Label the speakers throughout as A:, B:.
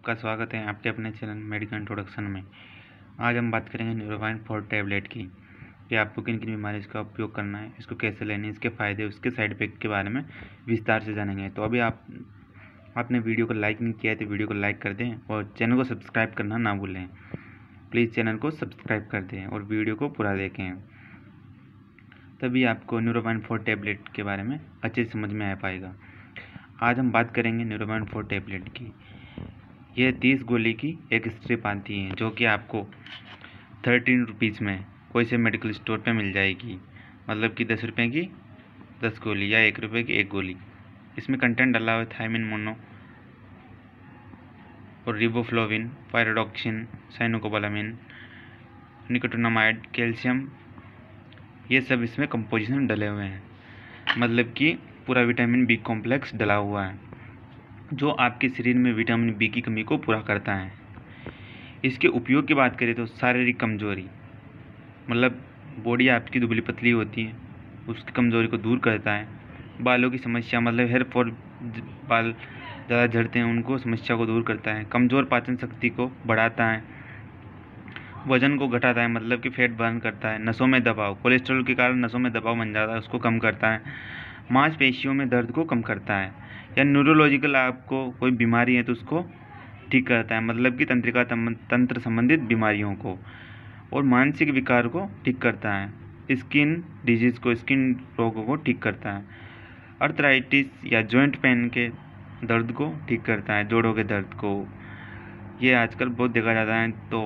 A: आपका स्वागत है आपके अपने चैनल मेडिकल इंट्रोडक्शन में आज हम बात करेंगे न्यूरोवाइन फोर टैबलेट की कि आपको किन किन बीमारी का उपयोग करना है इसको कैसे लेनी है इसके फ़ायदे उसके साइड इफेक्ट के बारे में विस्तार से जानेंगे तो अभी आप आपने वीडियो को लाइक नहीं किया है तो वीडियो को लाइक कर दें और चैनल को सब्सक्राइब करना ना भूलें प्लीज़ चैनल को सब्सक्राइब कर दें और वीडियो को पूरा देखें तभी आपको न्यूरोवाइन फोर टैबलेट के बारे में अच्छे समझ में आ पाएगा आज हम बात करेंगे न्यूरोवाइन फोर टैबलेट की ये तीस गोली की एक स्ट्रिप आती है जो कि आपको थर्टीन रुपीज़ में कोई से मेडिकल स्टोर पे मिल जाएगी मतलब कि दस रुपये की दस गोली या एक रुपये की एक गोली इसमें कंटेंट डाला हुआ था थायमिन मोनो और riboflavin pyridoxine cyanocobalamin nicotinamide calcium ये सब इसमें कंपोजिशन डले हुए हैं मतलब कि पूरा विटामिन बी कॉम्प्लेक्स डला हुआ है जो आपके शरीर में विटामिन बी की कमी को पूरा करता है इसके उपयोग की बात करें तो शारीरिक कमजोरी मतलब बॉडी आपकी दुबली पतली होती है उसकी कमज़ोरी को दूर करता है बालों की समस्या मतलब हेयर फॉल बाल ज़्यादा झड़ते हैं उनको समस्या को दूर करता है कमज़ोर पाचन शक्ति को बढ़ाता है वजन को घटाता है मतलब कि फैट बर्न करता है नसों में दबाव कोलेस्ट्रॉल के कारण नसों में दबाव बन जाता है उसको कम करता है मांसपेशियों में दर्द को कम करता है या न्यूरोलॉजिकल आपको कोई बीमारी है तो उसको ठीक करता है मतलब कि तंत्रिका तंत्र संबंधित बीमारियों को और मानसिक विकार को ठीक करता है स्किन डिजीज़ को स्किन रोगों को ठीक करता है अर्थराइटिस या जॉइंट पेन के दर्द को ठीक करता है जोड़ों के दर्द को ये आजकल बहुत देखा जाता है तो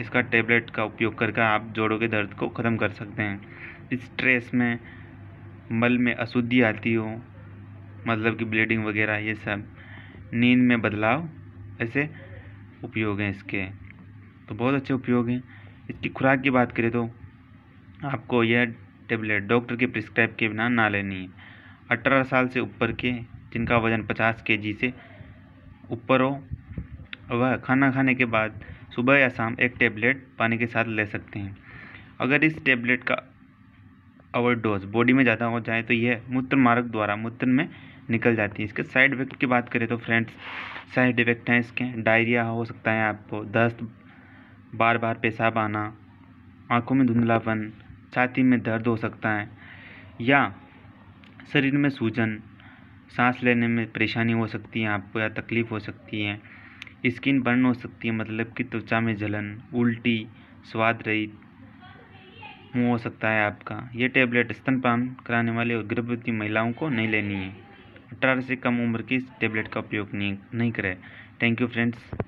A: इसका टेबलेट का उपयोग करके आप जोड़ों के दर्द को ख़त्म कर सकते हैं स्ट्रेस में मल में अशुद्धि आती हो मतलब कि ब्लीडिंग वगैरह ये सब नींद में बदलाव ऐसे उपयोग हैं इसके तो बहुत अच्छे उपयोग हैं इसकी खुराक की बात करें तो आपको यह टेबलेट डॉक्टर के प्रिस्क्राइब के बिना ना लेनी है अठारह साल से ऊपर के जिनका वज़न पचास के जी से ऊपर हो वह खाना खाने के बाद सुबह या शाम एक टेबलेट पानी के साथ ले सकते हैं अगर इस टेबलेट का ओवरडोज बॉडी में ज़्यादा हो जाए तो यह मूत्र मार्ग द्वारा मूत्र में निकल जाती है इसके साइड इफेक्ट की बात करें तो फ्रेंड्स साइड इफेक्ट हैं इसके डायरिया हो सकता है आपको दस्त बार बार पेशाब आना आँखों में धुंधलापन छाती में दर्द हो सकता है या शरीर में सूजन सांस लेने में परेशानी हो सकती है आपको या तकलीफ़ हो सकती है स्किन बर्न हो सकती है मतलब कि त्वचा में जलन उल्टी स्वाद रही मुँह हो सकता है आपका ये टेबलेट स्तनपान कराने वाले और गर्भवती महिलाओं को नहीं लेनी है अठारह से कम उम्र की इस टेबलेट का उपयोग नहीं नहीं करें थैंक यू फ्रेंड्स